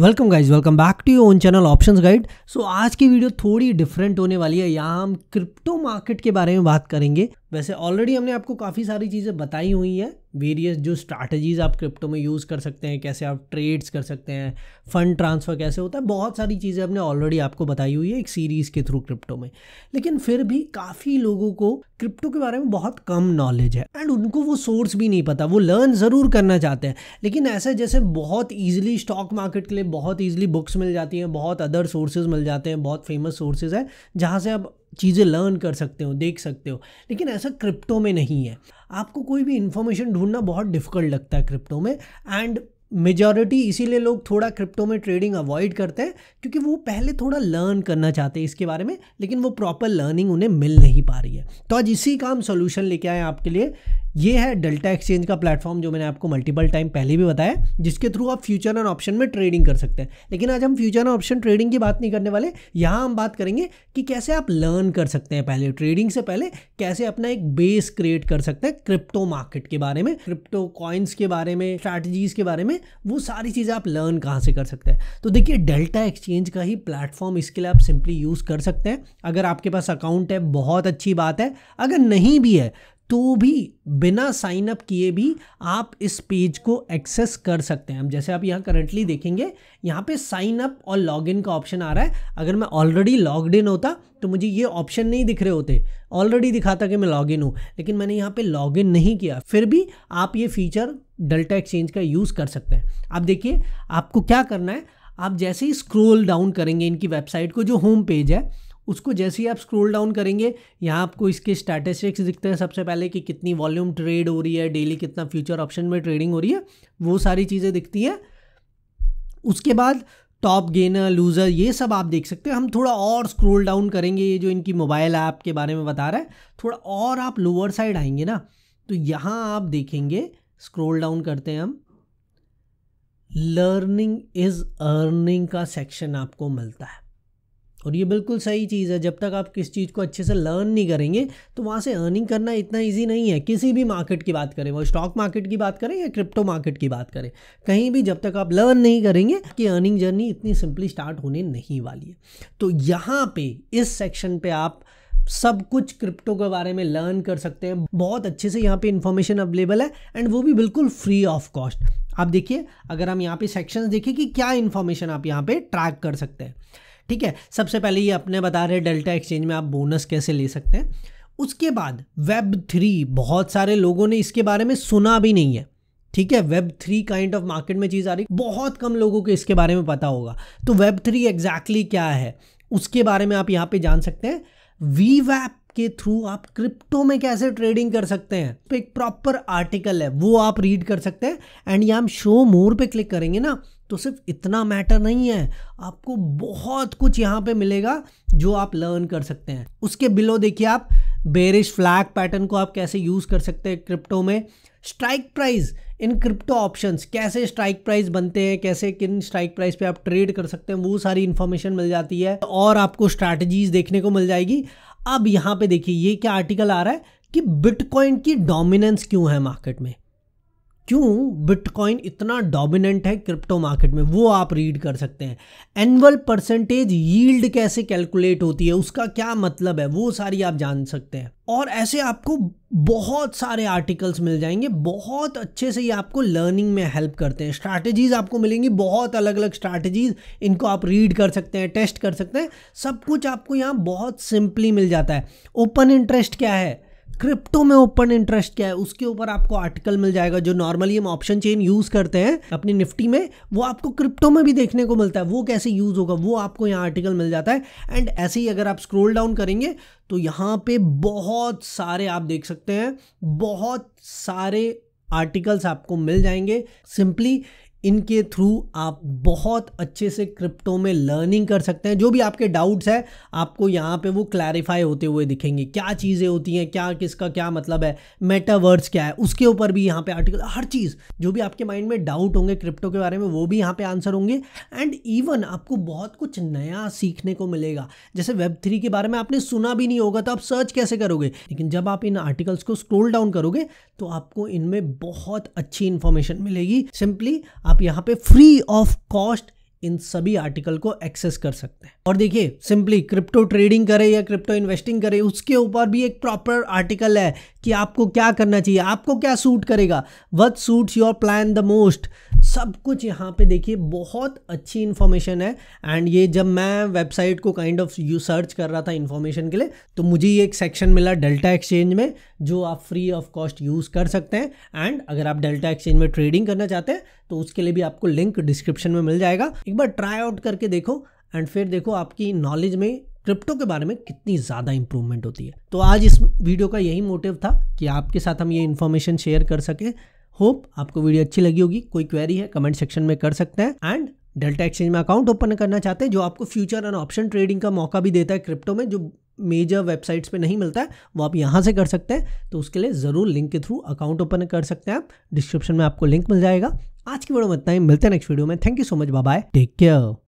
welcome guys welcome back to your own channel options guide so आज की video थोड़ी different होने वाली है यहाँ हम क्रिप्टो मार्केट के बारे में बात करेंगे वैसे ऑलरेडी हमने आपको काफ़ी सारी चीज़ें बताई हुई हैं वेरियस जो स्ट्रैटेजीज आप क्रिप्टो में यूज़ कर सकते हैं कैसे आप ट्रेड्स कर सकते हैं फंड ट्रांसफ़र कैसे होता है बहुत सारी चीज़ें हमने ऑलरेडी आपको बताई हुई है एक सीरीज़ के थ्रू क्रिप्टो में लेकिन फिर भी काफ़ी लोगों को क्रिप्टो के बारे में बहुत कम नॉलेज है एंड उनको वो सोर्स भी नहीं पता वो लर्न ज़रूर करना चाहते हैं लेकिन ऐसे जैसे बहुत ईजिली स्टॉक मार्केट के लिए बहुत ईजिली बुक्स मिल जाती हैं बहुत अदर सोर्सेज मिल जाते हैं बहुत फेमस सोर्सेज हैं जहाँ से आप चीज़ें लर्न कर सकते हो देख सकते हो लेकिन ऐसा क्रिप्टो में नहीं है आपको कोई भी इन्फॉर्मेशन ढूंढना बहुत डिफिकल्ट लगता है क्रिप्टो में एंड मेजॉरिटी इसीलिए लोग थोड़ा क्रिप्टो में ट्रेडिंग अवॉइड करते हैं क्योंकि वो पहले थोड़ा लर्न करना चाहते हैं इसके बारे में लेकिन वो प्रॉपर लर्निंग उन्हें मिल नहीं पा रही है तो आज इसी काम सोल्यूशन लेके आए आपके लिए ये है डेल्टा एक्सचेंज का प्लेटफॉर्म जो मैंने आपको मल्टीपल टाइम पहले भी बताया जिसके थ्रू आप फ्यूचर एंड ऑप्शन में ट्रेडिंग कर सकते हैं लेकिन आज हम फ्यूचर एंड ऑप्शन ट्रेडिंग की बात नहीं करने वाले यहाँ हम बात करेंगे कि कैसे आप लर्न कर सकते हैं पहले ट्रेडिंग से पहले कैसे अपना एक बेस क्रिएट कर सकते हैं क्रिप्टो मार्केट के बारे में क्रिप्टो कॉइन्स के बारे में स्ट्रैटेजीज के बारे में वो सारी चीज़ें आप लर्न कहाँ से कर सकते हैं तो देखिए डेल्टा एक्सचेंज का ही प्लेटफॉर्म इसके लिए आप सिंपली यूज़ कर सकते हैं अगर आपके पास अकाउंट है बहुत अच्छी बात है अगर नहीं भी है तो भी बिना साइन अप किए भी आप इस पेज को एक्सेस कर सकते हैं जैसे आप यहाँ करंटली देखेंगे यहाँ पे साइन अप और लॉग इन का ऑप्शन आ रहा है अगर मैं ऑलरेडी लॉग्ड इन होता तो मुझे ये ऑप्शन नहीं दिख रहे होते ऑलरेडी दिखाता कि मैं लॉग इन हूँ लेकिन मैंने यहाँ पे लॉग इन नहीं किया फिर भी आप ये फीचर डेल्टा एक्सचेंज का यूज़ कर सकते हैं आप देखिए आपको क्या करना है आप जैसे ही स्क्रोल डाउन करेंगे इनकी वेबसाइट को जो होम पेज है उसको जैसे ही आप स्क्रोल डाउन करेंगे यहाँ आपको इसके स्टैटिस्टिक्स दिखते हैं सबसे पहले कि कितनी वॉल्यूम ट्रेड हो रही है डेली कितना फ्यूचर ऑप्शन में ट्रेडिंग हो रही है वो सारी चीज़ें दिखती हैं उसके बाद टॉप गेनर लूज़र ये सब आप देख सकते हैं हम थोड़ा और स्क्रोल डाउन करेंगे ये जो इनकी मोबाइल ऐप के बारे में बता रहा है थोड़ा और आप लोअर साइड आएंगे ना तो यहाँ आप देखेंगे स्क्रोल डाउन करते हैं हम लर्निंग इज़ अर्निंग का सेक्शन आपको मिलता है और ये बिल्कुल सही चीज़ है जब तक आप किस चीज़ को अच्छे से लर्न नहीं करेंगे तो वहाँ से अर्निंग करना इतना ईजी नहीं है किसी भी मार्केट की बात करें वो स्टॉक मार्केट की बात करें या क्रिप्टो मार्केट की बात करें कहीं भी जब तक आप लर्न नहीं करेंगे कि अर्निंग जर्नी इतनी सिंपली स्टार्ट होने नहीं वाली है तो यहाँ पर इस सेक्शन पर आप सब कुछ क्रिप्टो के बारे में लर्न कर सकते हैं बहुत अच्छे से यहाँ पे इंफॉर्मेशन अवेलेबल है एंड वो भी बिल्कुल फ्री ऑफ कॉस्ट आप देखिए अगर हम यहाँ पे सेक्शंस देखें कि क्या इन्फॉर्मेशन आप यहाँ पे ट्रैक कर सकते हैं ठीक है सबसे पहले ये अपने बता रहे डेल्टा एक्सचेंज में आप बोनस कैसे ले सकते हैं उसके बाद वेब थ्री बहुत सारे लोगों ने इसके बारे में सुना भी नहीं है ठीक है web three kind of market में चीज़ आ रही बहुत कम लोगों को इसके बारे में पता होगा तो वेब थ्री एग्जैक्टली क्या है उसके बारे में आप यहाँ पे जान सकते हैं वी वैप के थ्रू आप क्रिप्टो में कैसे ट्रेडिंग कर सकते हैं तो एक प्रॉपर आर्टिकल है वो आप रीड कर सकते हैं एंड यहाँ हम शो मोर पे क्लिक करेंगे ना तो सिर्फ इतना मैटर नहीं है आपको बहुत कुछ यहाँ पे मिलेगा जो आप लर्न कर सकते हैं उसके बिलो देखिए आप बेरिश फ्लैग पैटर्न को आप कैसे यूज़ कर सकते हैं क्रिप्टो में strike price in crypto options कैसे स्ट्राइक प्राइस बनते हैं कैसे किन स्ट्राइक प्राइस पे आप ट्रेड कर सकते हैं वो सारी इन्फॉर्मेशन मिल जाती है और आपको स्ट्रैटेजीज देखने को मिल जाएगी अब यहाँ पे देखिए ये क्या आर्टिकल आ रहा है कि बिटकॉइन की डोमिनेंस क्यों है मार्केट में क्यों बिटकॉइन इतना डोमिनेंट है क्रिप्टो मार्केट में वो आप रीड कर सकते हैं एनुअल परसेंटेज यील्ड कैसे कैलकुलेट होती है उसका क्या मतलब है वो सारी आप जान सकते हैं और ऐसे आपको बहुत सारे आर्टिकल्स मिल जाएंगे बहुत अच्छे से ये आपको लर्निंग में हेल्प करते हैं स्ट्रैटेजीज़ आपको मिलेंगी बहुत अलग अलग स्ट्रैटेजीज़ इनको आप रीड कर सकते हैं टेस्ट कर सकते हैं सब कुछ आपको यहाँ बहुत सिंपली मिल जाता है ओपन इंटरेस्ट क्या है क्रिप्टो में ओपन इंटरेस्ट क्या है उसके ऊपर आपको आर्टिकल मिल जाएगा जो नॉर्मली हम ऑप्शन चेन यूज करते हैं अपनी निफ्टी में वो आपको क्रिप्टो में भी देखने को मिलता है वो कैसे यूज होगा वो आपको यहाँ आर्टिकल मिल जाता है एंड ऐसे ही अगर आप स्क्रोल डाउन करेंगे तो यहाँ पे बहुत सारे आप देख सकते हैं बहुत सारे आर्टिकल्स आपको मिल जाएंगे सिंपली इनके थ्रू आप बहुत अच्छे से क्रिप्टो में लर्निंग कर सकते हैं जो भी आपके डाउट्स हैं आपको यहाँ पे वो क्लैरिफाई होते हुए दिखेंगे क्या चीज़ें होती हैं क्या किसका क्या मतलब है मेटावर्स क्या है उसके ऊपर भी यहाँ पे आर्टिकल हर चीज़ जो भी आपके माइंड में डाउट होंगे क्रिप्टो के बारे में वो भी यहाँ पर आंसर होंगे एंड इवन आपको बहुत कुछ नया सीखने को मिलेगा जैसे वेब थ्री के बारे में आपने सुना भी नहीं होगा तो आप सर्च कैसे करोगे लेकिन जब आप इन आर्टिकल्स को स्क्रोल डाउन करोगे तो आपको इनमें बहुत अच्छी इन्फॉर्मेशन मिलेगी सिंपली आप आप यहाँ पे फ्री ऑफ कॉस्ट इन सभी आर्टिकल को एक्सेस कर सकते हैं और देखिए सिंपली क्रिप्टो ट्रेडिंग करें या क्रिप्टो इन्वेस्टिंग करें उसके ऊपर भी एक प्रॉपर आर्टिकल है कि आपको क्या करना चाहिए आपको क्या सूट करेगा what suits your plan the most सब कुछ यहाँ पे देखिए बहुत अच्छी इन्फॉर्मेशन है एंड ये जब मैं वेबसाइट को काइंड ऑफ यू सर्च कर रहा था इन्फॉर्मेशन के लिए तो मुझे ये एक सेक्शन मिला डेल्टा एक्सचेंज में जो आप फ्री ऑफ कॉस्ट यूज़ कर सकते हैं एंड अगर आप डेल्टा एक्सचेंज में ट्रेडिंग करना चाहते हैं तो उसके लिए भी आपको लिंक डिस्क्रिप्शन में मिल जाएगा एक बार ट्राई आउट करके देखो एंड फिर देखो आपकी नॉलेज में क्रिप्टो के बारे में कितनी ज़्यादा इंप्रूवमेंट होती है तो आज इस वीडियो का यही मोटिव था कि आपके साथ हम ये इन्फॉर्मेशन शेयर कर सकें होप आपको वीडियो अच्छी लगी होगी कोई क्वेरी है कमेंट सेक्शन में कर सकते हैं एंड डेल्टा एक्सचेंज में अकाउंट ओपन करना चाहते हैं जो आपको फ्यूचर एंड ऑप्शन ट्रेडिंग का मौका भी देता है क्रिप्टो में जो मेजर वेबसाइट्स पे नहीं मिलता है वो आप यहाँ से कर सकते हैं तो उसके लिए ज़रूर लिंक के थ्रू अकाउंट ओपन कर सकते हैं आप डिस्क्रिप्शन में आपको लिंक मिल जाएगा आज की वीडियो में इतना ही मिलते हैं नेक्स्ट वीडियो में thank you so much bye take care